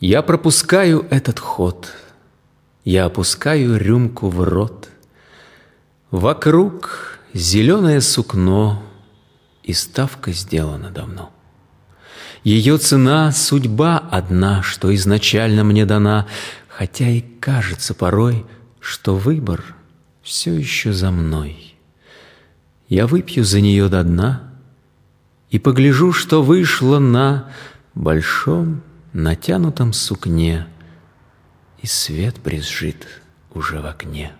Я пропускаю этот ход, Я опускаю рюмку в рот. Вокруг зеленое сукно, И ставка сделана давно. Ее цена — судьба одна, Что изначально мне дана, Хотя и кажется порой, Что выбор все еще за мной. Я выпью за нее до дна И погляжу, что вышло на большом натянутом сукне, И свет брезжит уже в окне.